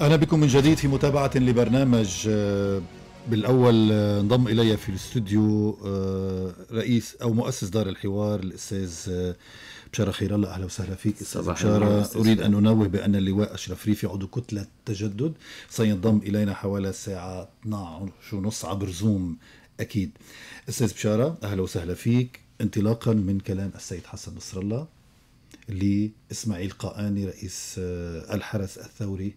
أهلا بكم من جديد في متابعة لبرنامج آه، بالأول آه، انضم إلي في الاستوديو آه، رئيس أو مؤسس دار الحوار الأستاذ بشارة خير الله أهلا وسهلا فيك أستاذ بشارة أريد أن أنوه بأن اللواء أشرف ريفي عضو كتلة تجدد سينضم إلينا حوالي الساعة 12 ونص عبر زوم أكيد أستاذ بشارة أهلا وسهلا فيك انطلاقا من كلام السيد حسن نصر الله لإسماعيل قاني رئيس الحرس الثوري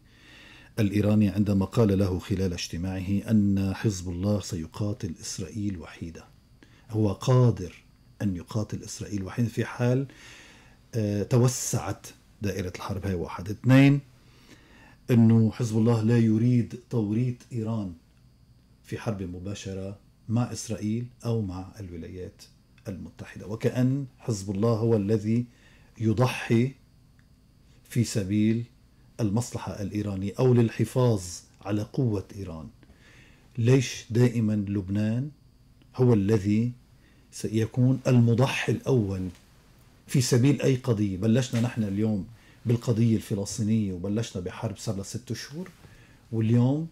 الإيراني عندما قال له خلال اجتماعه أن حزب الله سيقاتل إسرائيل وحيدة هو قادر أن يقاتل إسرائيل وحيده في حال آه، توسعت دائرة الحرب هاي واحد اثنين أنه حزب الله لا يريد توريط إيران في حرب مباشرة مع إسرائيل أو مع الولايات المتحدة وكأن حزب الله هو الذي يضحي في سبيل المصلحة الإيرانية أو للحفاظ على قوة إيران ليش دائما لبنان هو الذي سيكون المضحي الأول في سبيل أي قضية بلشنا نحن اليوم بالقضية الفلسطينية وبلشنا بحرب صار لها ست شهور واليوم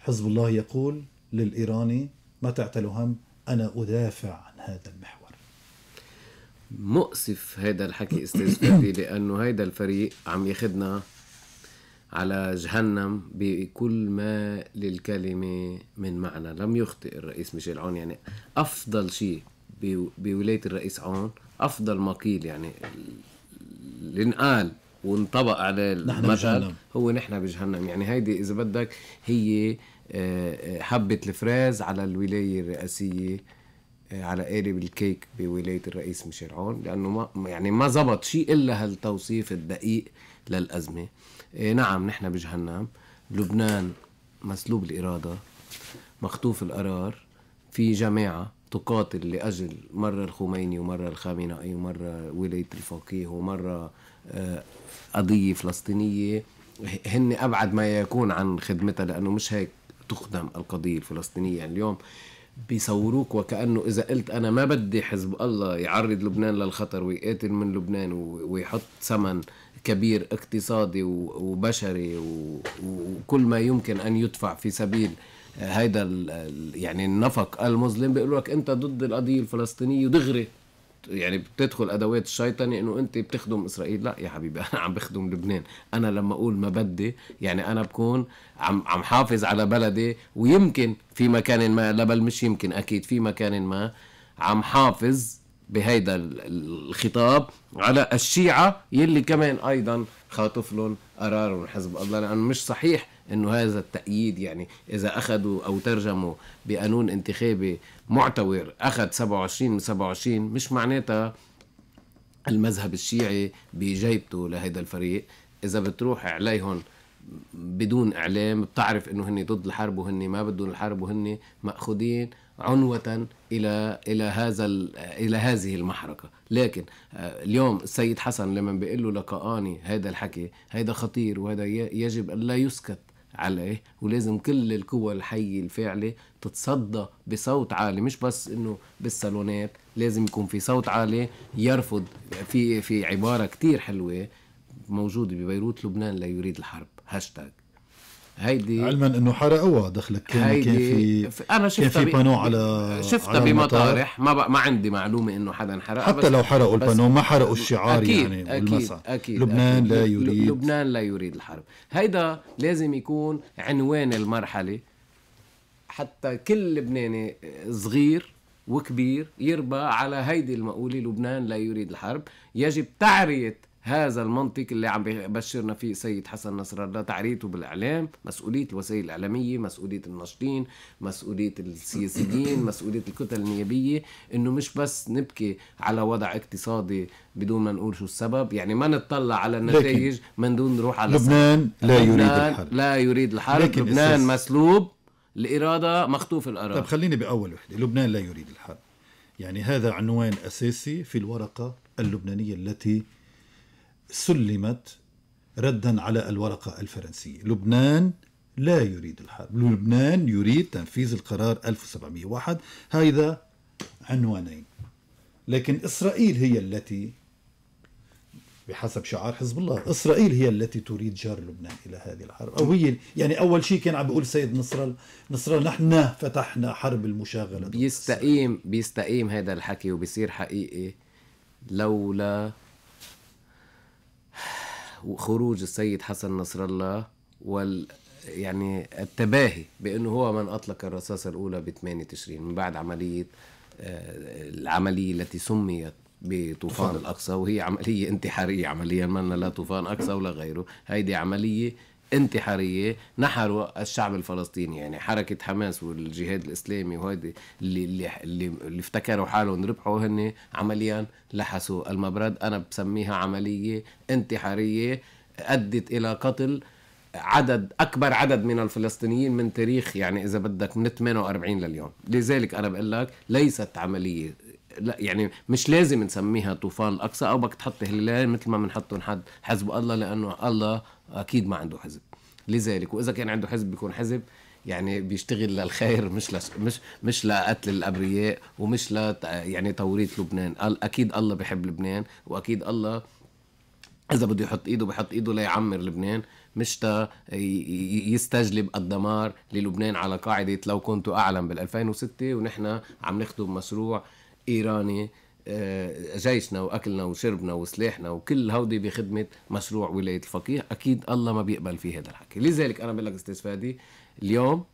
حزب الله يقول للإيراني ما تعتلوا هم أنا أدافع عن هذا المحور مؤسف هذا الحكي استاذ فادي لانه هيدا الفريق عم ياخذنا على جهنم بكل ما للكلمة من معنى لم يخطئ الرئيس ميشيل عون يعني أفضل شيء بولاية الرئيس عون أفضل ما قيل يعني اللي انقال وانطبق على المثل هو نحن بجهنم يعني هيدي إذا بدك هي آه، آه، حبة الفراز على الولاية الرئاسية آه، على قالب الكيك بولاية الرئيس ميشيل عون لأنه ما يعني ما زبط شيء إلا هالتوصيف الدقيق للأزمة إيه، نعم نحن بجهنم لبنان مسلوب الإرادة مخطوف القرار في جماعة تقاتل لأجل مرة الخميني ومرة الخامنئي ومرة ولاية الفقيه ومرة آه، قضية فلسطينية هن أبعد ما يكون عن خدمتها لأنه مش هيك تخدم القضية الفلسطينية يعني اليوم بيصوروك وكأنه إذا قلت أنا ما بدي حزب الله يعرض لبنان للخطر ويقاتل من لبنان ويحط ثمن كبير اقتصادي وبشري وكل ما يمكن ان يدفع في سبيل آه، هيدا يعني النفق المظلم بيقولوا لك انت ضد القضيه الفلسطينيه ودغري يعني بتدخل ادوات الشيطنه انه انت بتخدم اسرائيل لا يا حبيبي انا عم بخدم لبنان انا لما اقول ما بدي يعني انا بكون عم عم حافظ على بلدي ويمكن في مكان ما لا بل مش يمكن اكيد في مكان ما عم حافظ بهيدا الخطاب على الشيعة يلي كمان أيضا خاطف لهم قرار من حزب الله لأنه مش صحيح أنه هذا التأييد يعني إذا أخذوا أو ترجموا بقانون انتخابي معتور أخذ 27 من 27 مش معناتها المذهب الشيعي بجيبته لهيدا الفريق إذا بتروح عليهم بدون اعلام بتعرف انه هن ضد الحرب وهن ما بدهم الحرب وهن مأخذين عنوة إلى إلى هذا إلى هذه المحركة، لكن آه، اليوم السيد حسن لما بيقول له لقاني هذا الحكي هذا خطير وهذا يجب أن لا يسكت عليه ولازم كل القوى الحية الفاعلة تتصدى بصوت عالي مش بس انه بالصالونات لازم يكون في صوت عالي يرفض في في عبارة كتير حلوة موجودة ببيروت لبنان لا يريد الحرب هاشتاج هيدي علما انه حرقوها دخلك كان كان في انا شفتها كان في بانو على شفتها بمطارح ما ما عندي معلومه انه حدا حرق حتى لو حرقوا البانو ما حرقوا الشعار أكيد يعني أكيد أكيد لبنان أكيد لا يريد لبنان لا يريد الحرب هيدا لازم يكون عنوان المرحله حتى كل لبناني صغير وكبير يربى على هيدي المقوله لبنان لا يريد الحرب يجب تعريه هذا المنطق اللي عم بشرنا فيه سيد حسن نصر الله تعريته بالاعلام مسؤوليه الوسائل الاعلاميه مسؤوليه الناشطين مسؤوليه السياسيين مسؤوليه الكتل النيابيه انه مش بس نبكي على وضع اقتصادي بدون ما نقول شو السبب يعني ما نطلع على النتائج من دون نروح على لبنان لا يريد الحرب لا يريد الحرب لبنان مسلوب الإرادة مخطوف الاراده طب خليني بأول وحدة لبنان لا يريد الحرب يعني هذا عنوان أساسي في الورقة اللبنانية التي سلمت ردا على الورقة الفرنسية لبنان لا يريد الحرب لبنان يريد تنفيذ القرار 1701 هذا عنوانين لكن إسرائيل هي التي بحسب شعار حزب الله إسرائيل هي التي تريد جار لبنان إلى هذه الحرب أو هي يعني أول شيء كان عم بيقول سيد نصر نصر نحن فتحنا حرب المشاغلة بيستقيم بيستقيم هذا الحكي وبيصير حقيقي لولا خروج السيد حسن نصر الله وال يعني التباهي بانه هو من اطلق الرصاصه الاولى ب 8 تشرين من بعد عمليه آه، العمليه التي سميت بطوفان الاقصى وهي عمليه انتحاريه عمليا ما لا طوفان اقصى ولا غيره هيدي عمليه انتحاريه نحروا الشعب الفلسطيني يعني حركه حماس والجهاد الاسلامي وهيدي اللي اللي اللي, افتكروا حالهم ربحوا هن عمليا لحسوا المبرد انا بسميها عمليه انتحاريه ادت الى قتل عدد اكبر عدد من الفلسطينيين من تاريخ يعني اذا بدك من 48 لليوم لذلك انا بقول لك ليست عمليه لا يعني مش لازم نسميها طوفان الاقصى او بدك تحط هلالين مثل ما بنحطهم حد حزب الله لانه الله اكيد ما عنده حزب لذلك واذا كان عنده حزب بيكون حزب يعني بيشتغل للخير مش لس مش مش لقتل الابرياء ومش ل يعني توريط لبنان قال اكيد الله بحب لبنان واكيد الله اذا بده يحط ايده بحط ايده ليعمر لبنان مش تا يستجلب الدمار للبنان على قاعده لو كنت اعلم بال2006 ونحن عم نخدم مشروع ايراني آه، جيشنا واكلنا وشربنا وسلاحنا وكل هودي بخدمه مشروع ولايه الفقيه اكيد الله ما بيقبل في هذا الحكي لذلك انا بقول لك استاذ فادي اليوم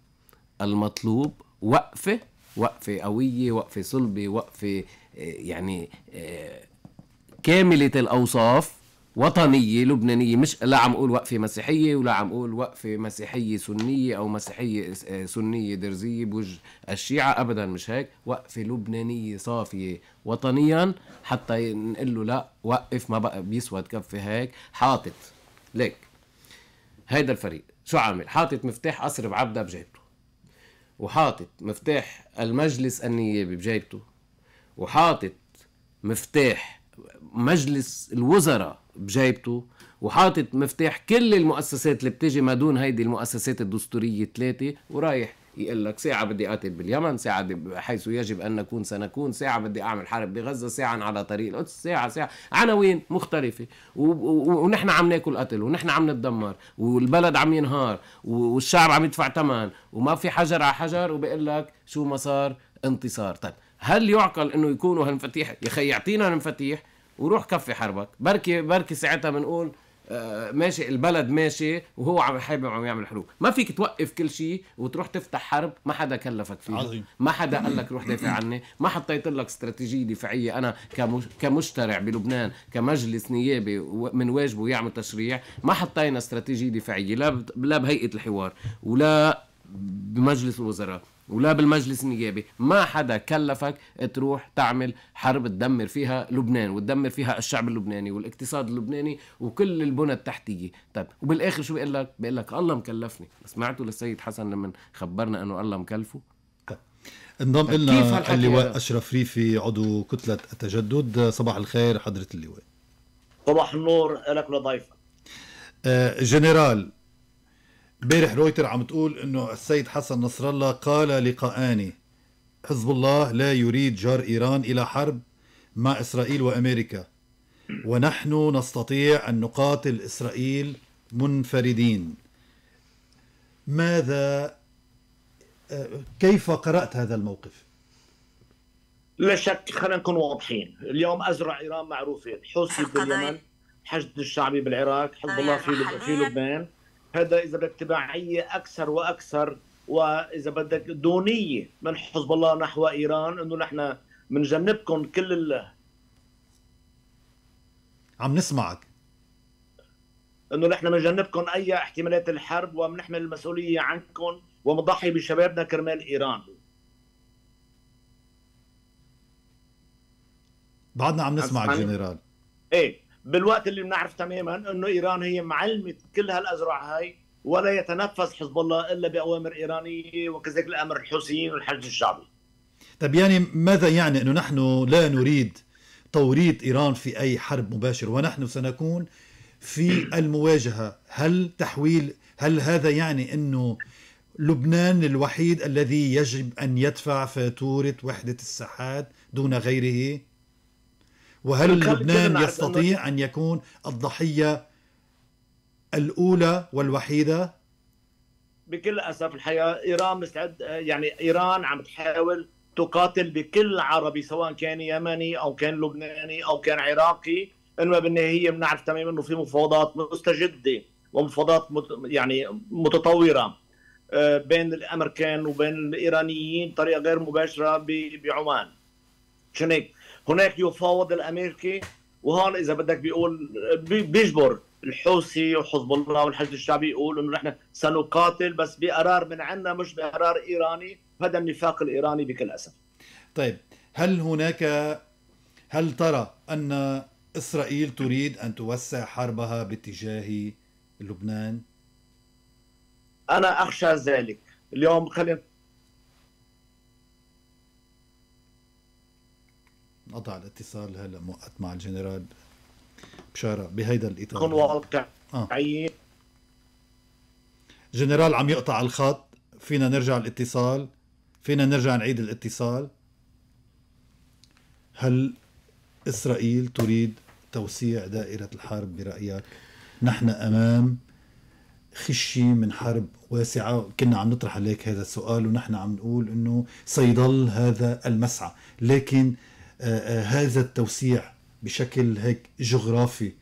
المطلوب وقفه وقفه قويه وقفه صلبه وقفه آه، يعني آه، كامله الاوصاف وطنيه لبنانيه مش لا عم اقول وقفه مسيحيه ولا عم اقول وقفه مسيحيه سنيه او مسيحيه آه، سنيه درزيه بوجه الشيعه ابدا مش هيك وقفه لبنانيه صافيه وطنيا حتى نقول له لا وقف ما بقى بيسوى تكفي هيك حاطط ليك هيدا الفريق شو عامل حاطط مفتاح قصر بعبدا بجيبته وحاطط مفتاح المجلس النيابي بجيبته وحاطط مفتاح مجلس الوزراء بجيبته وحاطط مفتاح كل المؤسسات اللي بتجي ما دون هيدي المؤسسات الدستورية ثلاثة ورايح يقول لك ساعة بدي قاتل باليمن ساعة حيث يجب أن نكون سنكون ساعة بدي أعمل حرب بغزة ساعة على طريق القدس ساعة ساعة عناوين مختلفة ونحن عم ناكل قتل ونحن عم نتدمر والبلد عم ينهار والشعب عم يدفع ثمن وما في حجر على حجر وبقول لك شو ما صار انتصار طيب هل يعقل انه يكونوا هالمفاتيح يا اخي يعطينا المفاتيح وروح كفي حربك بركي بركي ساعتها بنقول آه، ماشي البلد ماشي وهو عم يحب عم يعمل حروب ما فيك توقف كل شيء وتروح تفتح حرب ما حدا كلفك فيها عظيم. ما حدا قال لك روح دافع عني ما حطيت لك استراتيجيه دفاعيه انا كمشترع بلبنان كمجلس نيابي من واجبه يعمل تشريع ما حطينا استراتيجيه دفاعيه لا لا بهيئه الحوار ولا بمجلس الوزراء ولا بالمجلس النيابي ما حدا كلفك تروح تعمل حرب تدمر فيها لبنان وتدمر فيها الشعب اللبناني والاقتصاد اللبناني وكل البنى التحتيه طيب وبالاخر شو بيقول لك بيقول لك الله مكلفني سمعتوا للسيد حسن لما خبرنا انه الله مكلفه انضم طيب، لنا اللواء اشرف ريفي عضو كتله التجدد صباح الخير حضره اللواء صباح النور لك ولضيفك آه، جنرال امبارح رويتر عم تقول انه السيد حسن نصر الله قال لقاءاني حزب الله لا يريد جر ايران الى حرب مع اسرائيل وامريكا ونحن نستطيع ان نقاتل اسرائيل منفردين ماذا كيف قرات هذا الموقف؟ لا شك خلينا نكون واضحين اليوم ازرع ايران معروفه حوثي باليمن حشد الشعبي بالعراق حزب آه الله في لبنان هذا اذا بدك تبعيه اكثر واكثر واذا بدك دونيه من حزب الله نحو ايران انه نحن بنجنبكم كل ال... عم نسمعك انه نحن بنجنبكم اي احتمالات الحرب وبنحمل المسؤوليه عنكم وبنضحي بشبابنا كرمال ايران بعدنا عم نسمعك جنرال ايه بالوقت اللي بنعرف تماما انه ايران هي معلمه كل هالازرع هاي ولا يتنفس حزب الله الا باوامر ايرانيه وكذلك الامر الحوثيين والحشد الشعبي. طيب يعني ماذا يعني انه نحن لا نريد توريط ايران في اي حرب مباشره ونحن سنكون في المواجهه، هل تحويل هل هذا يعني انه لبنان الوحيد الذي يجب ان يدفع فاتوره وحده الساحات دون غيره؟ وهل لبنان يستطيع أن يكون الضحية الأولى والوحيدة؟ بكل أسف الحياة إيران مستعد يعني إيران عم تحاول تقاتل بكل عربي سواء كان يمني أو كان لبناني أو كان عراقي إنما بالنهاية بنعرف تماما إنه في مفاوضات مستجدة ومفاوضات يعني متطورة آه، بين الامريكان وبين الايرانيين طريقه غير مباشره بعمان شنك هناك يفاوض الامريكي وهون اذا بدك بيقول بيجبر الحوثي وحزب الله والحشد الشعبي يقول انه نحن سنقاتل بس بقرار من عندنا مش بقرار ايراني هذا النفاق الايراني بكل اسف طيب هل هناك هل ترى ان اسرائيل تريد ان توسع حربها باتجاه لبنان؟ انا اخشى ذلك اليوم خلينا انقطع الاتصال هلا موقت مع الجنرال بشاره بهيدا الاطار كون واقعيه آه. جنرال عم يقطع الخط فينا نرجع الاتصال فينا نرجع نعيد الاتصال هل اسرائيل تريد توسيع دائره الحرب برايك نحن امام خشي من حرب واسعة كنا عم نطرح عليك هذا السؤال ونحن عم نقول أنه سيظل هذا المسعى لكن هذا التوسيع بشكل هيك جغرافي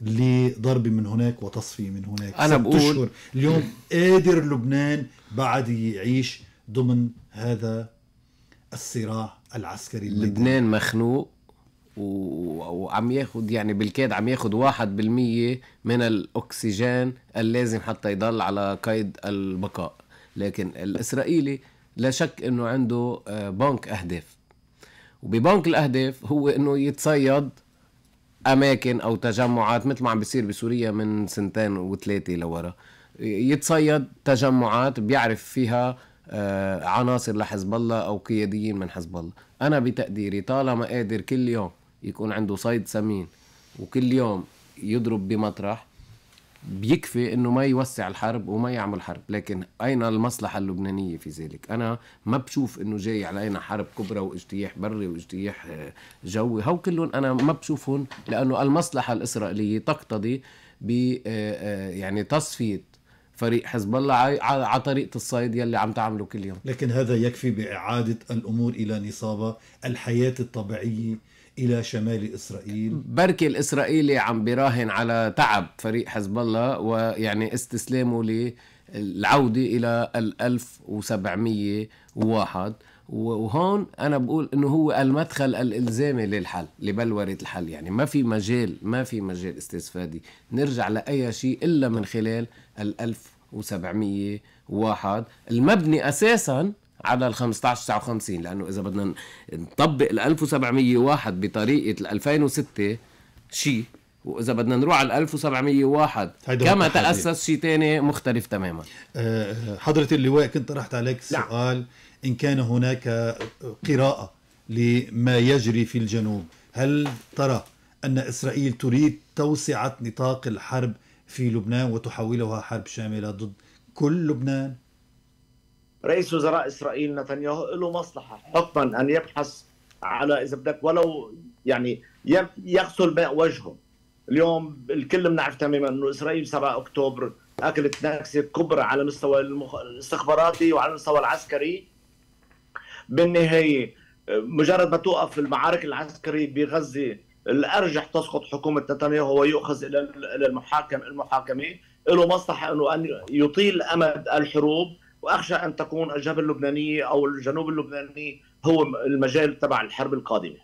لضربه من هناك وتصفيه من هناك انا بقول أشهر. اليوم قادر لبنان بعد يعيش ضمن هذا الصراع العسكري لبنان مخنوق وعم ياخد يعني بالكاد عم ياخد واحد بالمية من الأكسجين اللازم حتى يضل على قيد البقاء لكن الإسرائيلي لا شك أنه عنده آه، بنك أهداف وببنك الاهداف هو انه يتصيد اماكن او تجمعات مثل ما عم بيصير بسوريا من سنتين وثلاثه لورا يتصيد تجمعات بيعرف فيها آه، عناصر لحزب الله او قياديين من حزب الله انا بتقديري طالما قادر كل يوم يكون عنده صيد سمين وكل يوم يضرب بمطرح بيكفي انه ما يوسع الحرب وما يعمل حرب لكن اين المصلحه اللبنانيه في ذلك انا ما بشوف انه جاي علينا حرب كبرى واجتياح بري واجتياح آه، جوي هو كلهم انا ما بشوفهم لانه المصلحه الاسرائيليه تقتضي ب آه، آه، يعني تصفيه فريق حزب الله على طريقه الصيد يلي عم تعمله كل يوم لكن هذا يكفي باعاده الامور الى نصابها الحياه الطبيعيه الى شمال اسرائيل بركي الاسرائيلي عم براهن على تعب فريق حزب الله ويعني استسلامه للعوده الى ال 1701 وهون انا بقول انه هو المدخل الالزامي للحل لبلوره الحل يعني ما في مجال ما في مجال استاذ فادي نرجع لاي شيء الا من خلال ال 1701 المبني اساسا على ال 1559 لانه اذا بدنا نطبق ال 1701 بطريقه ال 2006 شيء واذا بدنا نروح على 1701 كما تاسس شيء ثاني مختلف تماما أه حضره اللواء كنت طرحت عليك نعم. سؤال نعم. ان كان هناك قراءه لما يجري في الجنوب هل ترى ان اسرائيل تريد توسعه نطاق الحرب في لبنان وتحولها حرب شامله ضد كل لبنان رئيس وزراء اسرائيل نتنياهو له مصلحه حقا ان يبحث على اذا بدك ولو يعني يغسل ماء وجهه اليوم الكل بنعرف تماما انه اسرائيل 7 اكتوبر اكلت نكسه كبرى على المستوى الاستخباراتي وعلى المستوى العسكري بالنهايه مجرد ما توقف المعارك العسكريه بغزه الارجح تسقط حكومه نتنياهو ويؤخذ الى الى المحاكم المحاكمه له مصلحه انه ان يطيل امد الحروب واخشى ان تكون الجبهه اللبنانيه او الجنوب اللبناني هو المجال تبع الحرب القادمه.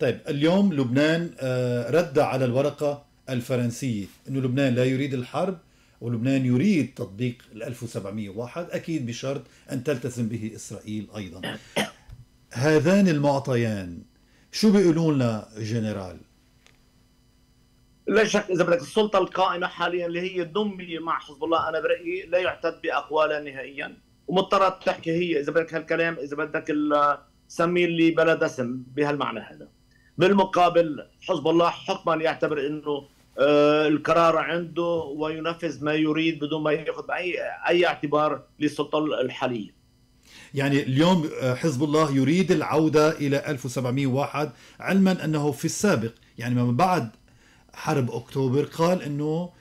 طيب اليوم لبنان آه، رد على الورقه الفرنسيه انه لبنان لا يريد الحرب ولبنان يريد تطبيق ال 1701 اكيد بشرط ان تلتزم به اسرائيل ايضا. هذان المعطيان شو بيقولوا لنا جنرال؟ لا شك اذا بدك السلطه القائمه حاليا اللي هي الدميه مع حزب الله انا برايي لا يعتد باقوالها نهائيا ومضطره تحكي هي اذا بدك هالكلام اذا بدك سمي اللي بلا دسم بهالمعنى هذا بالمقابل حزب الله حكما يعتبر انه آه، القرار عنده وينفذ ما يريد بدون ما ياخذ اي اي اعتبار للسلطه الحاليه يعني اليوم آه، حزب الله يريد العوده الى 1701 علما انه في السابق يعني من بعد حرب أكتوبر قال أنه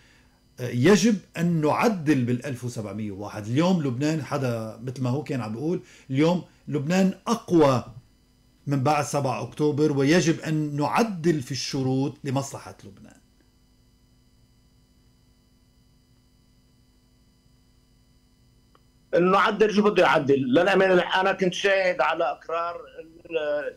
آه، يجب أن نعدل بال 1701 اليوم لبنان حدا مثل ما هو كان عم بيقول اليوم لبنان أقوى من بعد 7 أكتوبر ويجب أن نعدل في الشروط لمصلحة لبنان نعدل شو بده يعدل للأمانة أنا كنت شاهد على أقرار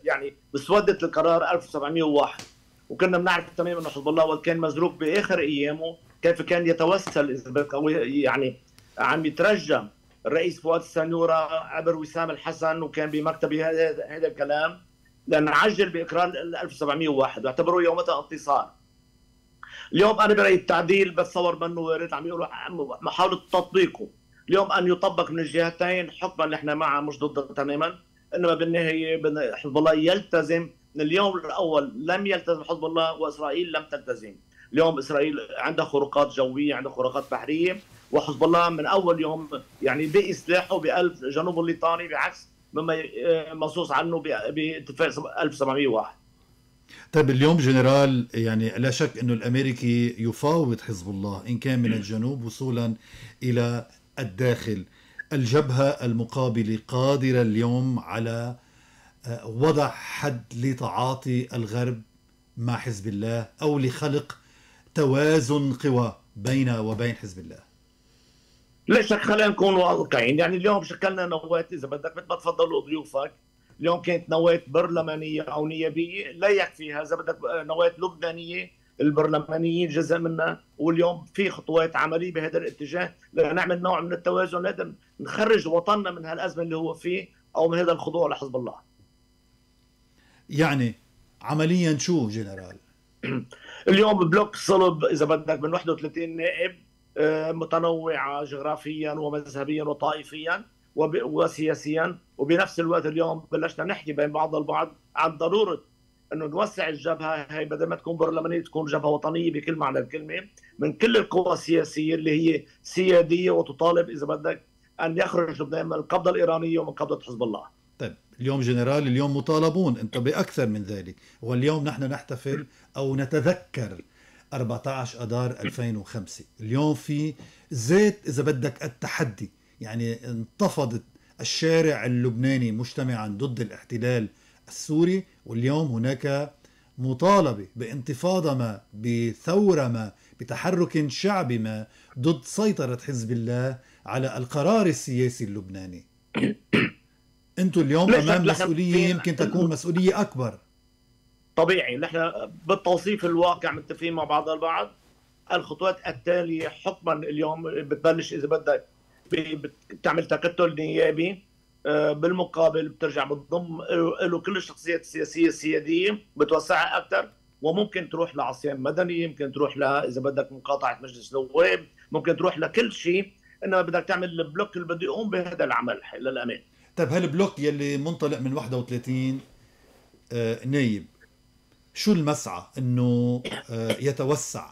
يعني بسودة القرار 1701 وكنا بنعرف تماما انه حزب الله وقت كان مزروق باخر ايامه كيف كان يتوسل اذا يعني عم يترجم الرئيس فؤاد السنوره عبر وسام الحسن وكان بمكتبي هذا الكلام لان عجل باقرار 1701 واعتبروه يومتها انتصار اليوم انا برايي التعديل بتصور منه وارد عم يقولوا محاوله تطبيقه اليوم ان يطبق من الجهتين حكما نحن معه مش ضده تماما انما بالنهايه حزب الله يلتزم من اليوم الاول لم يلتزم حزب الله واسرائيل لم تلتزم اليوم اسرائيل عندها خروقات جويه عندها خروقات بحريه وحزب الله من اول يوم يعني باسلاحه بألف جنوب الليطاني بعكس مما آه، منصوص عنه باتفاق 1701 طيب اليوم جنرال يعني لا شك انه الامريكي يفاوض حزب الله ان كان من الجنوب وصولا الى الداخل الجبهه المقابله قادره اليوم على وضع حد لتعاطي الغرب مع حزب الله أو لخلق توازن قوى بين وبين حزب الله لا شك خلينا نكون واقعيين يعني اليوم شكلنا نواة إذا بدك مثل ما تفضلوا ضيوفك اليوم كانت نواة برلمانية أو نيابية لا يكفي إذا بدك نواة لبنانية البرلمانيين جزء منها واليوم في خطوات عمليه بهذا الاتجاه لنعمل نوع من التوازن لازم نخرج وطننا من هالازمه اللي هو فيه او من هذا الخضوع لحزب الله يعني عمليا شو جنرال؟ اليوم بلوك صلب اذا بدك من 31 نائب آه، متنوعه جغرافيا ومذهبيا وطائفيا وسياسيا وبنفس الوقت اليوم بلشنا نحكي بين بعض البعض عن ضروره انه نوسع الجبهه هي بدل ما تكون برلمانيه تكون جبهه وطنيه بكل معنى الكلمه من كل القوى السياسيه اللي هي سياديه وتطالب اذا بدك ان يخرج لبنان من القبضه الايرانيه ومن قبضه حزب الله. اليوم جنرال اليوم مطالبون انت باكثر من ذلك واليوم نحن نحتفل او نتذكر 14 اذار 2005 اليوم في زيت اذا بدك التحدي يعني انتفضت الشارع اللبناني مجتمعا ضد الاحتلال السوري واليوم هناك مطالبه بانتفاضه ما بثوره ما بتحرك شعبي ما ضد سيطره حزب الله على القرار السياسي اللبناني انتم اليوم امام مسؤوليه يمكن تكون مسؤوليه اكبر طبيعي نحن بالتوصيف الواقع متفقين مع بعض البعض الخطوات التاليه حكما اليوم بتبلش اذا بدك بتعمل تكتل نيابي آه، بالمقابل بترجع بتضم له كل الشخصيات السياسيه السياديه بتوسعها اكثر وممكن تروح لعصيان مدني ممكن تروح لها اذا بدك مقاطعه مجلس نواب ممكن تروح لكل شيء انما بدك تعمل البلوك اللي بده يقوم بهذا العمل للامانه طيب هالبلوك يلي منطلق من 31 آه، نايب شو المسعى انه آه، يتوسع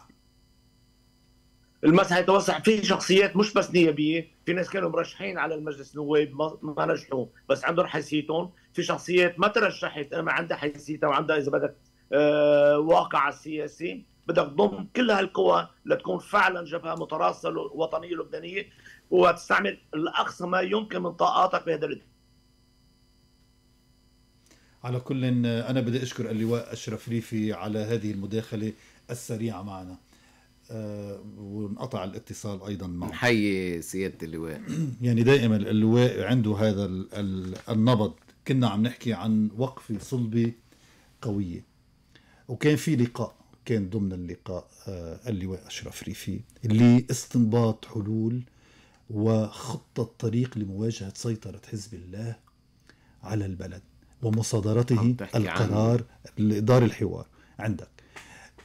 المسعى يتوسع في شخصيات مش بس نيابيه في ناس كانوا مرشحين على المجلس النواب ما نجحوا بس عندهم حيثيتهم في شخصيات ما ترشحت اما عندها حيثيتها وعندها اذا بدك آه، واقع سياسي بدك تضم كل هالقوى لتكون فعلا جبهه متراصه وطنيه لبنانيه وتستعمل الاقصى ما يمكن من طاقاتك بهذا على كل أنا بدي أشكر اللواء أشرف ريفي على هذه المداخلة السريعة معنا أه وانقطع الاتصال ايضا معه نحيي سياده اللواء يعني دائما اللواء عنده هذا النبض كنا عم نحكي عن وقفه صلبه قويه وكان في لقاء كان ضمن اللقاء آه اللواء اشرف ريفي لاستنباط حلول وخطه طريق لمواجهه سيطره حزب الله على البلد ومصادرته القرار لإدار الحوار عندك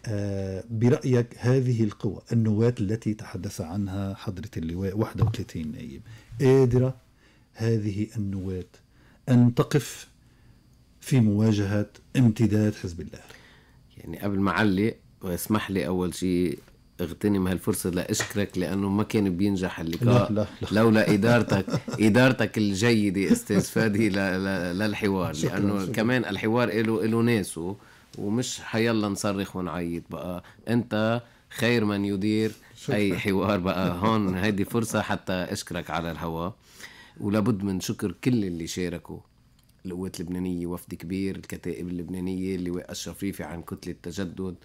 آه، برأيك هذه القوى النواة التي تحدث عنها حضرة اللواء 31 نائب قادرة هذه النواة أن تقف في مواجهة امتداد حزب الله يعني قبل ما أعلق واسمح لي أول شيء اغتنم هالفرصه لاشكرك لانه ما كان بينجح اللقاء لا لا لا. لولا ادارتك ادارتك الجيده استاذ فادي للحوار شكرا لانه شكرا. كمان الحوار له له ناسه ومش حيلا نصرخ ونعيط بقى انت خير من يدير شكرا. اي حوار بقى هون هيدي فرصه حتى اشكرك على الهواء ولابد من شكر كل اللي شاركوا القوات اللبنانية وفد كبير الكتائب اللبنانية اللواء الشفيفي عن كتلة تجدد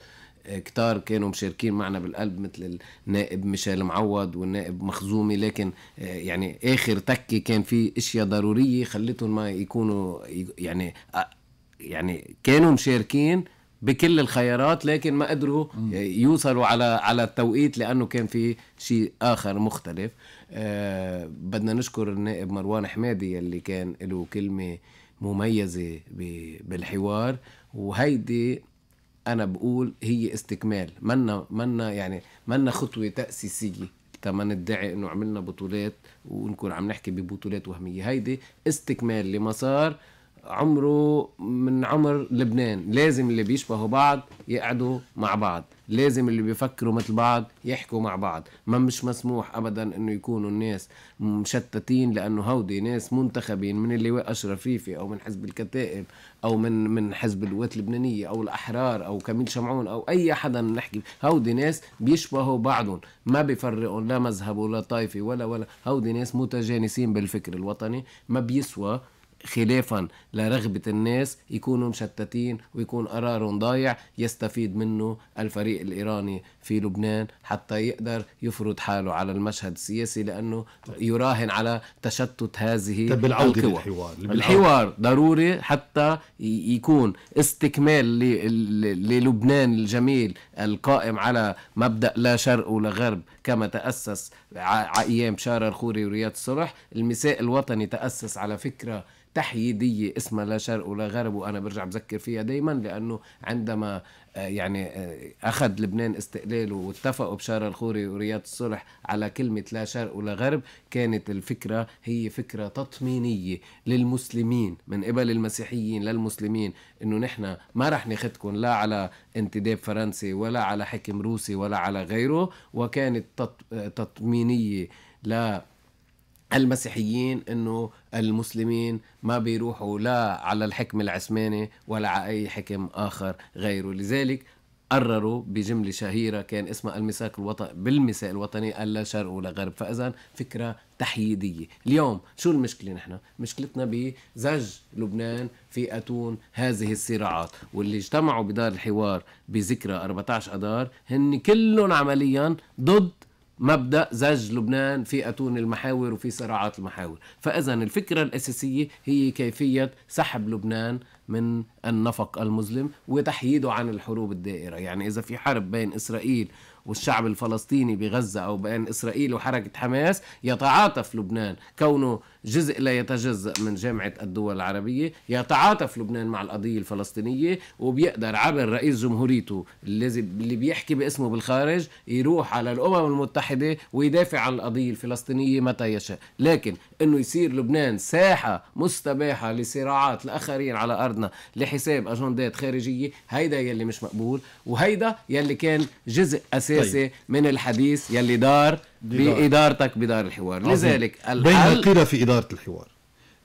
كتار كانوا مشاركين معنا بالقلب مثل النائب ميشيل معوض والنائب مخزومي لكن آه، يعني اخر تكه كان في اشياء ضروريه خلتهم ما يكونوا يعني آه، يعني كانوا مشاركين بكل الخيارات لكن ما قدروا آه، يوصلوا على على التوقيت لانه كان في شيء اخر مختلف أه بدنا نشكر النائب مروان حمادي اللي كان له كلمه مميزه بالحوار وهيدي انا بقول هي استكمال منا منا يعني منا خطوه تاسيسيه كما ندعي انه عملنا بطولات ونكون عم نحكي ببطولات وهميه هيدي استكمال لمسار عمره من عمر لبنان لازم اللي بيشبهوا بعض يقعدوا مع بعض لازم اللي بيفكروا مثل بعض يحكوا مع بعض ما مش مسموح ابدا انه يكونوا الناس مشتتين لانه هودي ناس منتخبين من اللواء اشرف او من حزب الكتائب او من من حزب القوات اللبنانيه او الاحرار او كميل شمعون او اي حدا نحكي هودي ناس بيشبهوا بعضهم ما بيفرقون لا مذهب ولا طائفه ولا ولا هودي ناس متجانسين بالفكر الوطني ما بيسوى خلافا لرغبة الناس يكونوا مشتتين ويكون قرارهم ضايع يستفيد منه الفريق الإيراني في لبنان حتى يقدر يفرض حاله على المشهد السياسي لأنه يراهن على تشتت هذه طب بالعودة القوى للحوار. الحوار ضروري حتى يكون استكمال للبنان الجميل القائم على مبدأ لا شرق ولا غرب كما تأسس ايام بشاره الخوري ورياض الصلح المساء الوطني تاسس على فكره تحييديه اسمها لا شرق ولا غرب وانا برجع بذكر فيها دائما لانه عندما يعني آه، اخذ لبنان استقلاله واتفقوا بشارة الخوري ورياض الصلح على كلمه لا شرق ولا غرب كانت الفكره هي فكره تطمينيه للمسلمين من قبل المسيحيين للمسلمين انه نحن ما رح ناخذكم لا على انتداب فرنسي ولا على حكم روسي ولا على غيره وكانت آه، تطمينيه لا المسيحيين انه المسلمين ما بيروحوا لا على الحكم العثماني ولا على اي حكم اخر غيره لذلك قرروا بجملة شهيرة كان اسمها المساك الوطني بالمساء الوطني ألا شرق ولا غرب فإذا فكرة تحييدية اليوم شو المشكلة نحن مشكلتنا بزج لبنان في أتون هذه الصراعات واللي اجتمعوا بدار الحوار بذكرى 14 اذار هن كلهم عمليا ضد مبدا زج لبنان في اتون المحاور وفي صراعات المحاور فاذا الفكره الاساسيه هي كيفيه سحب لبنان من النفق المظلم وتحييده عن الحروب الدائره يعني اذا في حرب بين اسرائيل والشعب الفلسطيني بغزه او بين اسرائيل وحركه حماس يتعاطف لبنان كونه جزء لا يتجزأ من جامعة الدول العربية يتعاطف لبنان مع القضية الفلسطينية وبيقدر عبر رئيس جمهوريته اللي بيحكي باسمه بالخارج يروح على الأمم المتحدة ويدافع عن القضية الفلسطينية متى يشاء لكن أنه يصير لبنان ساحة مستباحة لصراعات الآخرين على أرضنا لحساب أجندات خارجية هيدا يلي مش مقبول وهيدا يلي كان جزء أساسي طيب. من الحديث يلي دار بادارتك بدار الحوار عظيم. لذلك الحل بين القيره في اداره الحوار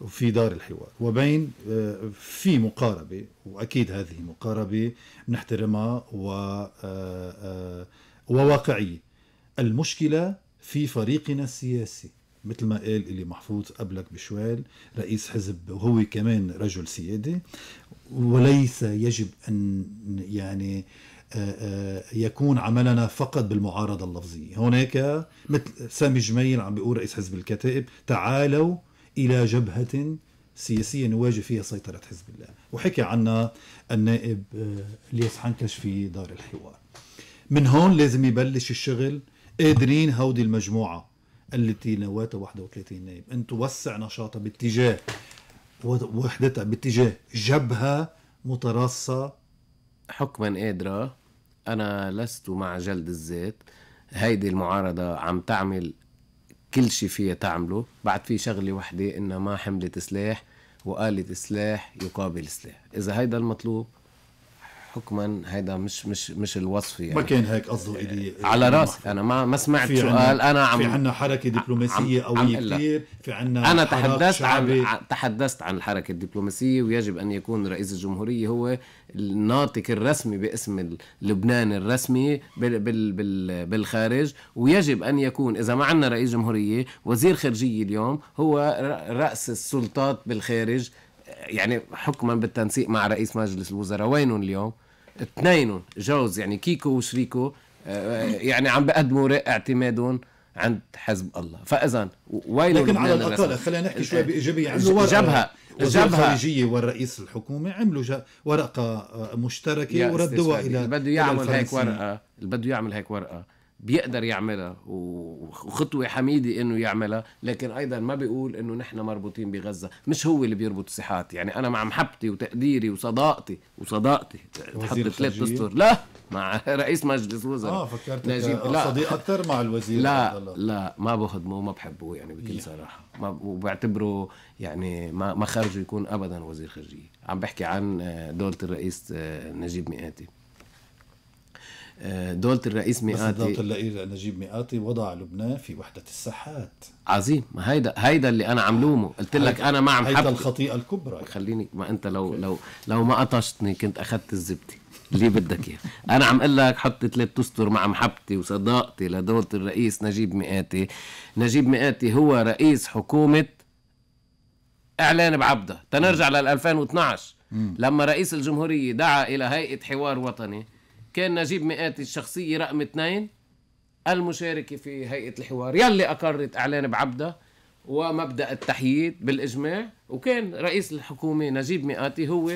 وفي دار الحوار وبين آه، في مقاربه واكيد هذه مقاربه نحترمها و آه، آه، وواقعيه المشكله في فريقنا السياسي مثل ما قال اللي محفوظ قبلك بشوال رئيس حزب وهو كمان رجل سيادة وليس يجب أن يعني آه، آه، يكون عملنا فقط بالمعارضة اللفظية هناك مثل سامي جميل عم بيقول رئيس حزب الكتائب تعالوا إلى جبهة سياسية نواجه فيها سيطرة حزب الله وحكي عنا النائب آه، الياس حنكش في دار الحوار من هون لازم يبلش الشغل قادرين هودي المجموعة التي نواتها 31 نائب أن توسع نشاطها باتجاه وحدتها باتجاه جبهة متراصة حكما قادرة أنا لست مع جلد الذات هيدي المعارضة عم تعمل كل شيء فيها تعمله بعد في شغلة وحدة إنها ما حملت سلاح وقالت سلاح يقابل سلاح إذا هيدا المطلوب حكما هيدا مش مش مش الوصف يعني ما كان هيك قصده الي على راسي انا ما ما سمعت سؤال انا عم في عندنا حركه دبلوماسيه قويه كثير في عندنا انا تحدثت عن تحدثت عن الحركه الدبلوماسيه ويجب ان يكون رئيس الجمهوريه هو الناطق الرسمي باسم لبنان الرسمي بال بال بال بالخارج ويجب ان يكون اذا ما عندنا رئيس جمهوريه وزير خارجيه اليوم هو راس السلطات بالخارج يعني حكما بالتنسيق مع رئيس مجلس الوزراء وينهم اليوم اثنين جوز يعني كيكو وشريكو آه، آه، يعني عم بقدموا اعتمادهم عند حزب الله فاذا ويل لكن على الاقل خلينا نحكي شوي بايجابيه عن الجبهه الجبهه الخارجيه والرئيس الحكومه عملوا ورقه آه، مشتركه وردوها الى بده يعمل هيك ورقه بده يعمل هيك ورقه بيقدر يعملها وخطوه حميده انه يعملها لكن ايضا ما بيقول انه نحن مربوطين بغزه مش هو اللي بيربط الساحات يعني انا مع محبتي وتقديري وصداقتي وصداقتي تحط ثلاث دستور لا مع رئيس مجلس وزراء اه فكرت نجيب لا صديق اكثر مع الوزير لا لا, لا ما بخدمه وما بحبه يعني بكل صراحه ما وبعتبره يعني ما ما خرجه يكون ابدا وزير خارجيه عم بحكي عن آه، دوله الرئيس آه، نجيب مئاتي آه، دولة الرئيس مئاتي دولة الرئيس نجيب مئاتي وضع لبنان في وحدة الساحات عظيم ما هيدا هيدا اللي انا عم لومه قلت لك انا ما عم هيدا الخطيئة الكبرى يعني. خليني ما انت لو لو لو ما قطشتني كنت اخذت الزبدة اللي بدك اياه انا عم اقول لك حط ثلاث تستر مع محبتي وصداقتي لدولة الرئيس نجيب مئاتي نجيب مئاتي هو رئيس حكومة اعلان بعبده تنرجع لل 2012 لما رئيس الجمهورية دعا إلى هيئة حوار وطني كان نجيب مئات الشخصية رقم اثنين المشاركة في هيئة الحوار يلي أقرت إعلان بعبدة ومبدأ التحييد بالإجماع وكان رئيس الحكومة نجيب مئاتي هو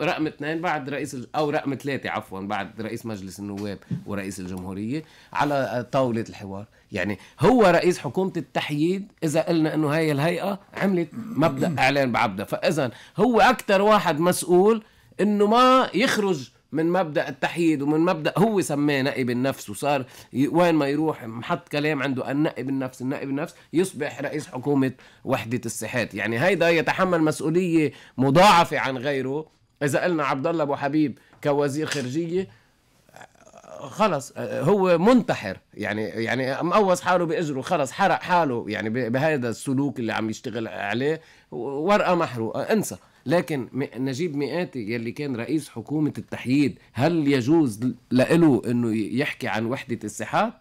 رقم اثنين بعد رئيس أو رقم ثلاثة عفوا بعد رئيس مجلس النواب ورئيس الجمهورية على طاولة الحوار يعني هو رئيس حكومة التحييد إذا قلنا أنه هاي الهيئة عملت مبدأ إعلان بعبدة فإذا هو أكثر واحد مسؤول أنه ما يخرج من مبدا التحييد ومن مبدا هو سماه نقي بالنفس وصار وين ما يروح محط كلام عنده النقي بالنفس النقي بالنفس يصبح رئيس حكومه وحده الساحات يعني هيدا يتحمل مسؤوليه مضاعفه عن غيره اذا قلنا عبد الله ابو حبيب كوزير خارجيه خلص هو منتحر يعني يعني مقوص حاله باجره خلص حرق حاله يعني بهذا السلوك اللي عم يشتغل عليه ورقه محروقه انسى لكن نجيب مئاتي يلي كان رئيس حكومة التحييد هل يجوز له أنه يحكي عن وحدة الساحات؟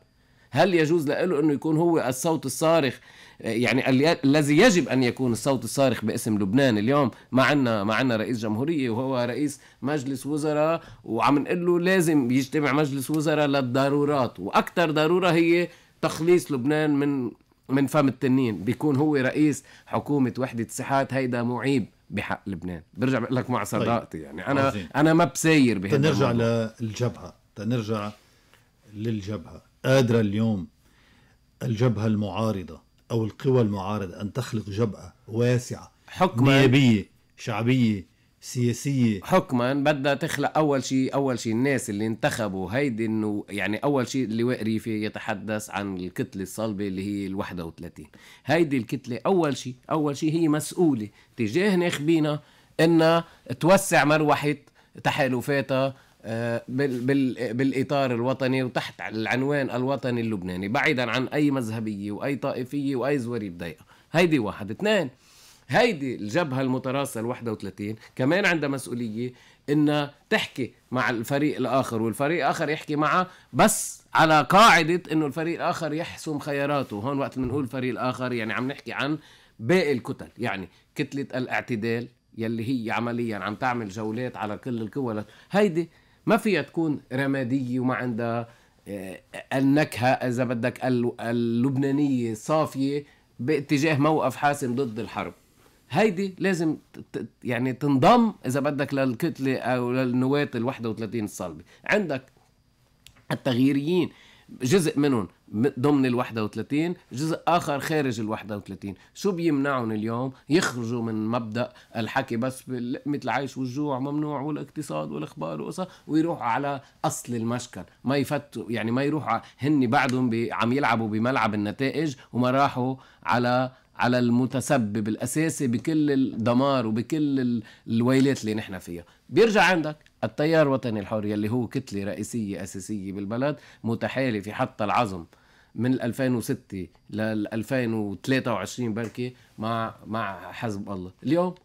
هل يجوز له أنه يكون هو الصوت الصارخ يعني الذي يجب أن يكون الصوت الصارخ باسم لبنان اليوم ما عنا ما عنا رئيس جمهورية وهو رئيس مجلس وزراء وعم نقول له لازم يجتمع مجلس وزراء للضرورات وأكثر ضرورة هي تخليص لبنان من من فم التنين بيكون هو رئيس حكومة وحدة الساحات هيدا معيب بحق لبنان برجع بقول لك مع طيب، صداقتي طيب. يعني انا عزين. انا ما بساير بهذا نرجع للجبهه تنرجع للجبهه قادره اليوم الجبهه المعارضه او القوى المعارضه ان تخلق جبهه واسعه حكما نيابيه شعبيه سياسيه حكما بدها تخلق اول شيء اول شيء الناس اللي انتخبوا هيدي انه يعني اول شيء اللواء ريفي يتحدث عن الكتله الصلبه اللي هي ال 31 هيدي الكتله اول شيء اول شيء هي مسؤوله تجاه ناخبينا انها توسع مروحه تحالفاتها آه، بالاطار الوطني وتحت العنوان الوطني اللبناني بعيدا عن اي مذهبيه واي طائفيه واي زواريب ضيقه هيدي واحد اثنين هيدي الجبهة المتراصة ال 31 كمان عندها مسؤولية انها تحكي مع الفريق الاخر والفريق الاخر يحكي معها بس على قاعدة انه الفريق الاخر يحسم خياراته هون وقت بنقول الفريق الاخر يعني عم نحكي عن باقي الكتل يعني كتلة الاعتدال يلي هي عمليا عم تعمل جولات على كل الكور هيدي ما فيها تكون رمادية وما عندها آه، النكهة إذا بدك اللبنانية صافية باتجاه موقف حاسم ضد الحرب هيدي لازم يعني تنضم اذا بدك للكتله او للنواه ال 31 الصلبه عندك التغييريين جزء منهم ضمن ال 31 جزء اخر خارج ال 31 شو بيمنعهم اليوم يخرجوا من مبدا الحكي بس بلقمه العيش والجوع ممنوع والاقتصاد والاخبار وقصة ويروحوا على اصل المشكل ما يفتوا يعني ما يروحوا هن بعدهم عم يلعبوا بملعب النتائج وما راحوا على على المتسبب الاساسي بكل الدمار وبكل الويلات اللي نحن فيها بيرجع عندك التيار الوطني الحر يلي هو كتله رئيسيه اساسيه بالبلد متحالف حتى العظم من 2006 لل 2023 بركي مع مع حزب الله اليوم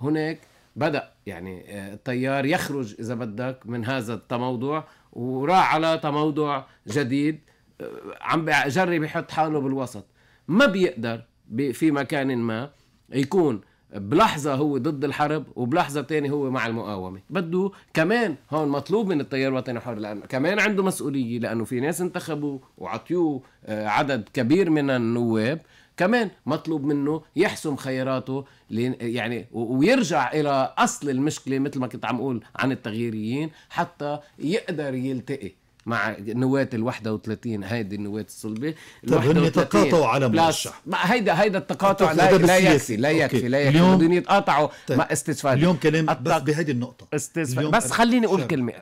هناك بدا يعني آه، التيار يخرج اذا بدك من هذا التموضع وراح على تموضع جديد آه، عم بجرب يحط حاله بالوسط ما بيقدر في مكان ما يكون بلحظة هو ضد الحرب وبلحظة تاني هو مع المقاومة بده كمان هون مطلوب من التيار الوطني الحر لأنه كمان عنده مسؤولية لأنه في ناس انتخبوا وعطيوه آه، عدد كبير من النواب كمان مطلوب منه يحسم خياراته يعني ويرجع الى اصل المشكله مثل ما كنت عم اقول عن التغييريين حتى يقدر يلتقي مع نواه ال 31 هيدي النواه الصلبه طيب هن تقاطعوا على مرشح هيدا هيدا التقاطع لا, لا يكفي لا يكفي لا يكفي اليوم بدهم يتقاطعوا طيب. مع استشفاء اليوم كلام بس بهيدي النقطه استشفاء بس خليني اقول كلمه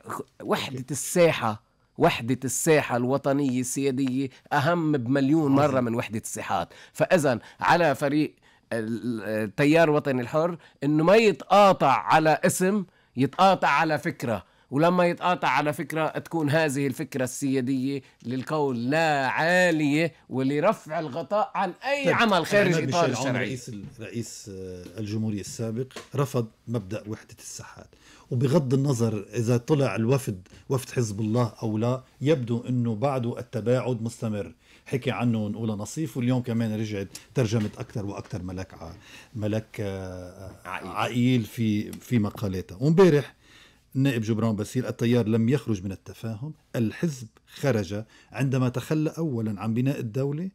وحده الساحه وحدة الساحة الوطنية السيادية أهم بمليون مرة من وحدة الساحات فإذا على فريق التيار الوطني الحر أنه ما يتقاطع على اسم يتقاطع على فكرة ولما يتقاطع على فكرة تكون هذه الفكرة السيادية للقول لا عالية ولرفع الغطاء عن أي طيب عمل خارج إطار الشرعي رئيس, رئيس آه، الجمهورية السابق رفض مبدأ وحدة الساحات وبغض النظر إذا طلع الوفد وفد حزب الله أو لا يبدو أنه بعده التباعد مستمر حكي عنه نقول نصيف واليوم كمان رجعت ترجمت اكثر واكثر ملاك ع... ملاك آه، عقيل في في مقالاتها وامبارح نائب جبران باسيل التيار لم يخرج من التفاهم الحزب خرج عندما تخلى أولا عن بناء الدولة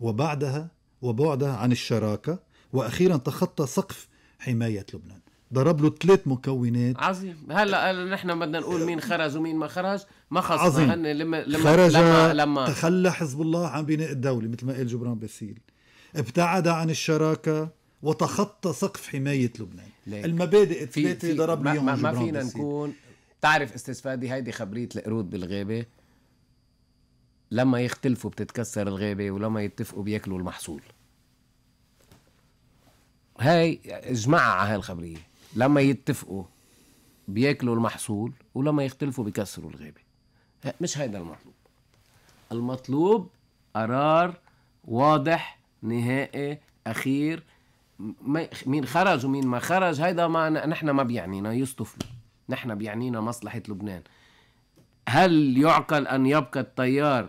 وبعدها وبعدها عن الشراكة وأخيرا تخطى سقف حماية لبنان ضرب له ثلاث مكونات عظيم هلا نحن بدنا نقول مين خرج ومين ما خرج ما خص عظيم لما لما خرج لما, تخلى حزب الله عن بناء الدوله مثل ما قال جبران باسيل ابتعد عن الشراكه وتخطى سقف حماية لبنان ليك. المبادئ الثلاثة ضرب ليهم ما, ما فينا نكون تعرف استسفادي هيدي خبرية القرود بالغابة لما يختلفوا بتتكسر الغابة ولما يتفقوا بياكلوا المحصول هاي اجمعها على هالخبرية لما يتفقوا بياكلوا المحصول ولما يختلفوا بيكسروا الغابة مش هيدا المطلوب المطلوب قرار واضح نهائي أخير مين خرج ومين ما خرج هيدا ما نحن ما بيعنينا يصطفلوا نحن بيعنينا مصلحة لبنان هل يعقل أن يبقى التيار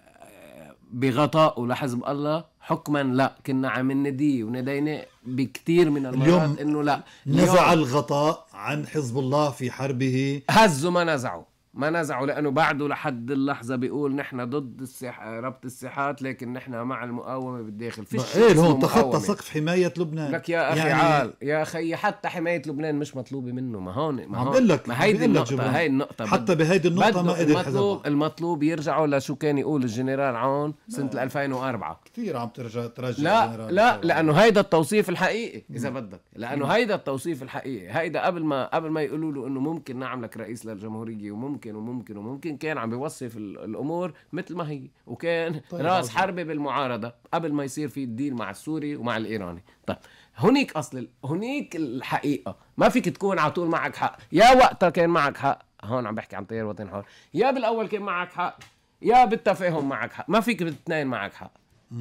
آه، بغطائه لحزب الله حكما لا كنا عم ندي وندينا بكثير من المرات انه لا نزع الغطاء عن حزب الله في حربه هزوا ما نزعوا ما نزعوا لانه بعده لحد اللحظه بيقول نحن ضد السح... ربط الساحات لكن نحن مع المقاومه بالداخل فيش ايه هون تخطى سقف حمايه لبنان لك يا اخي يعني... عال يا اخي حتى حمايه لبنان مش مطلوبه منه ما هون ما هون لك ما هيدي النقطه جبان. هاي النقطه حتى بهيدي النقطه ما قدر المطلوب المطلوب يرجعوا لشو كان يقول الجنرال عون سنه 2004 كثير عم ترجع ترجع لا لا, لا لانه هيدا التوصيف الحقيقي اذا بدك لانه هيدا التوصيف الحقيقي هيدا قبل ما قبل ما يقولوا له انه ممكن نعملك رئيس للجمهوريه وممكن وممكن وممكن وممكن كان عم بيوصف الامور مثل ما هي وكان طيب راس حربه بالمعارضه قبل ما يصير في الديل مع السوري ومع الايراني طيب هنيك اصل هنيك الحقيقه ما فيك تكون على طول معك حق يا وقتها كان معك حق هون عم بحكي عن تيار وطن حر يا بالاول كان معك حق يا بالتفاهم معك حق ما فيك بالاثنين معك حق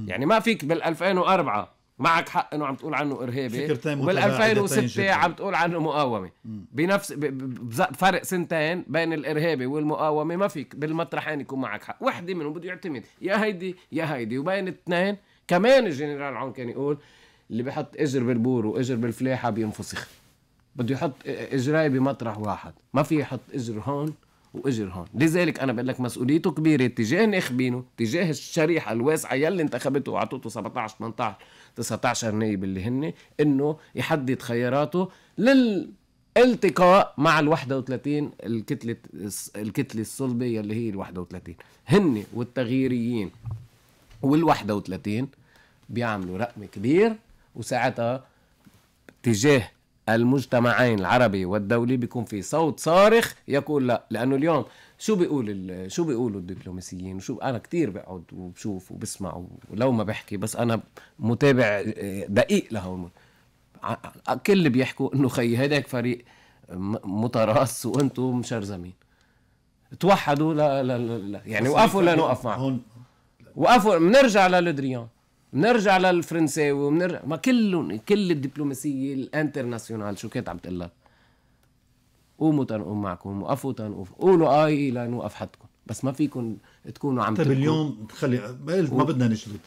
يعني ما فيك بال2004 معك حق انه عم تقول عنه ارهابي وبال2006 عم تقول عنه مقاومه بنفس بفرق سنتين بين الارهابي والمقاومه ما فيك بالمطرحين يكون معك حق وحده منهم بده يعتمد يا هيدي يا هيدي وبين الاثنين كمان الجنرال عون كان يقول اللي بحط اجر بالبور واجر بالفلاحه بينفسخ بده يحط اجراي بمطرح واحد ما في يحط اجر هون واجر هون لذلك انا بقول لك مسؤوليته كبيره تجاه ناخبينه تجاه الشريحه الواسعه يلي انتخبته واعطته 17 18 19 نائب اللي هن انه يحدد خياراته لل التقاء مع ال 31 الكتلة الكتلة الصلبة يلي هي ال 31 هن والتغييريين وال 31 بيعملوا رقم كبير وساعتها تجاه المجتمعين العربي والدولي بيكون في صوت صارخ يقول لا لانه اليوم شو بيقول شو بيقولوا الدبلوماسيين وشو انا كثير بقعد وبشوف وبسمع ولو ما بحكي بس انا متابع آه، دقيق لهون كل اللي بيحكوا انه خيي هيداك فريق متراص وانتم مشرزمين توحدوا لا لا لا يعني وقفوا لنوقف معهم وقفوا بنرجع للدريان بنرجع للفرنساوي وبنرجع ما كلهم كل الدبلوماسيه الانترناسيونال شو كانت عم تقول لك قوموا تنقوم معكم وقفوا تنقوف قولوا آه، اي لنوقف حدكم بس ما فيكم تكونوا عم طيب اليوم خلي ما بدنا نشرد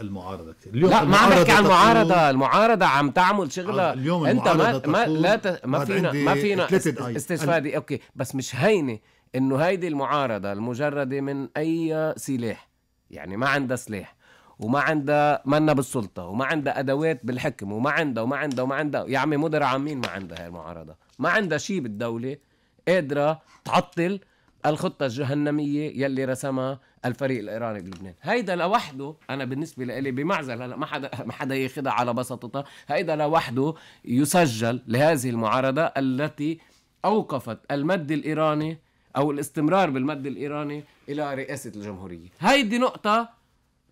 المعارضه كثير اليوم لا ما عم بحكي عن المعارضه المعارضه عم تعمل شغلها آه، اليوم انت ما, ما لا ت... ما فينا ما فينا استفاده اوكي بس مش هينه انه هيدي المعارضه المجرده من اي سلاح يعني ما عندها سلاح وما عندها منا بالسلطه وما عندها ادوات بالحكم وما عندها وما عندها وما عندها يا عمي مدراء عامين ما عندها هاي المعارضه ما عندها شيء بالدوله قادره تعطل الخطه الجهنميه يلي رسمها الفريق الايراني بلبنان هيدا لوحده انا بالنسبه لي بمعزل هلا ما حدا ما حدا ياخذها على بساطتها هيدا لوحده يسجل لهذه المعارضه التي اوقفت المد الايراني او الاستمرار بالمد الايراني الى رئاسه الجمهوريه هيدي نقطه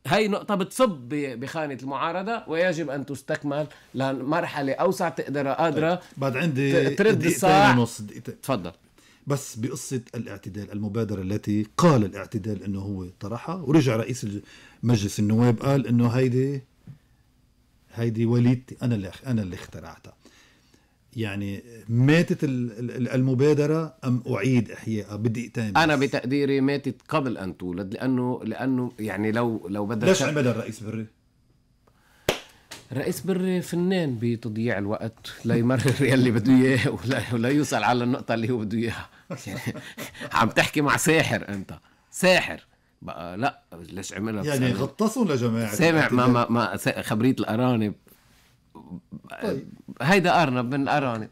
هاي نقطة بتصب بخانة المعارضة ويجب أن تستكمل لمرحلة أوسع تقدر قادرة طيب. بعد عندي ترد الصاع ونص تفضل بس بقصة الاعتدال المبادرة التي قال الاعتدال أنه هو طرحها ورجع رئيس مجلس النواب قال أنه هيدي هيدي وليدتي أنا اللي أنا اللي اخترعتها يعني ماتت المبادرة أم أعيد إحيائها تاني أنا بتقديري ماتت قبل أن تولد لأنه لأنه يعني لو لو بدك ليش عملها الرئيس بري؟ رئيس بري فنان بتضييع الوقت لا يمرر يلي بده اياه ولا, ولا يوصل على النقطه اللي هو بده اياها يعني عم تحكي مع ساحر انت ساحر بقى لا ليش عملها يعني غطسوا لجماعه سامع ما ما, ما خبريه الارانب طيب. هيدا ارنب من الارانب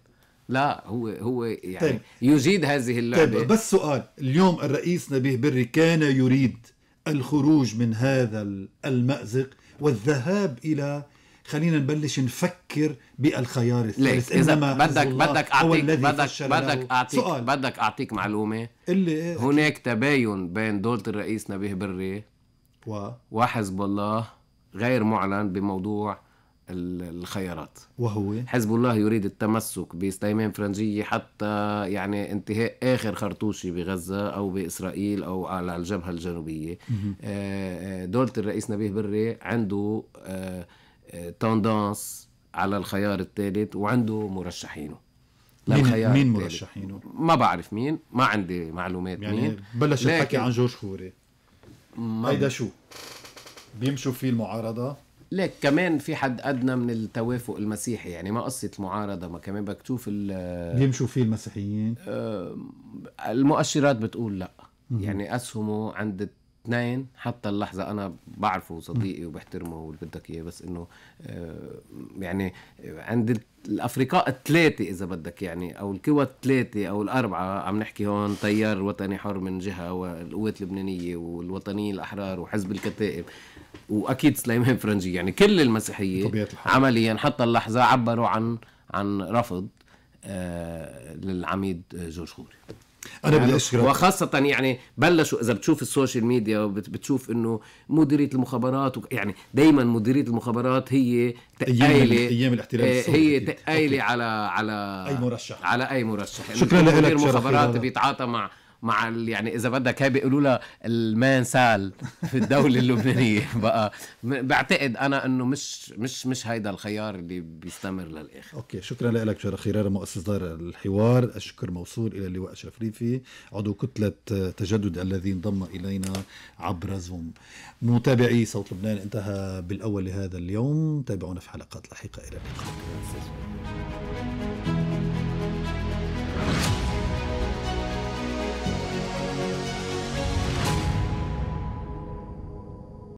لا هو هو يعني طيب. يجيد هذه اللعبه طيب بس سؤال اليوم الرئيس نبيه بري كان يريد الخروج من هذا المأزق والذهاب الى خلينا نبلش نفكر بالخيار الثالث انما بدك بدك اعطيك بدك بدك اعطيك سؤال. بدك اعطيك معلومه اللي هناك تباين بين دوله الرئيس نبيه بري و وحزب الله غير معلن بموضوع الخيارات وهو حزب الله يريد التمسك بسليمان فرنجية حتى يعني انتهاء آخر خرطوشي بغزة أو بإسرائيل أو على الجبهة الجنوبية آه، آه، دولة الرئيس نبيه بري عنده توندانس آه، على الخيار الثالث وعنده مرشحينه للخيار مين, مين مرشحينه؟ ما بعرف مين ما عندي معلومات يعني مين بلش الحكي عن جورج خوري هيدا شو بيمشوا فيه المعارضة ليك كمان في حد ادنى من التوافق المسيحي يعني ما قصه المعارضه ما كمان بدك تشوف بيمشوا فيه المسيحيين المؤشرات بتقول لا يعني اسهمه عند اثنين حتى اللحظه انا بعرفه وصديقي وبحترمه واللي بدك اياه بس انه آه، يعني عند الافرقاء الثلاثه اذا بدك يعني او القوى الثلاثه او الاربعه عم نحكي هون تيار وطني حر من جهه والقوات اللبنانيه والوطنيين الاحرار وحزب الكتائب واكيد سليمان فرنجي يعني كل المسيحيه عمليا حتى اللحظه عبروا عن عن رفض آه، للعميد جورج خوري انا يعني بدي اشكرك وخاصه يعني بلشوا اذا بتشوف السوشيال ميديا بتشوف انه مديريه المخابرات يعني دائما مديريه المخابرات هي تقايله ايام, أيام الاحتلال آه، هي تقايله على على اي مرشح على اي مرشح يعني شكرا لك مدير المخابرات بيتعاطى مع مع يعني اذا بدك هي بيقولوا لها المان سال في الدوله اللبنانيه بقى بعتقد انا انه مش مش مش هيدا الخيار اللي بيستمر للاخر اوكي شكرا لك شهر خيرار مؤسس دار الحوار الشكر موصول الى اللواء اشرف ريفي عضو كتله تجدد الذي انضم الينا عبر زوم متابعي صوت لبنان انتهى بالاول لهذا اليوم تابعونا في حلقات لاحقه الى اللقاء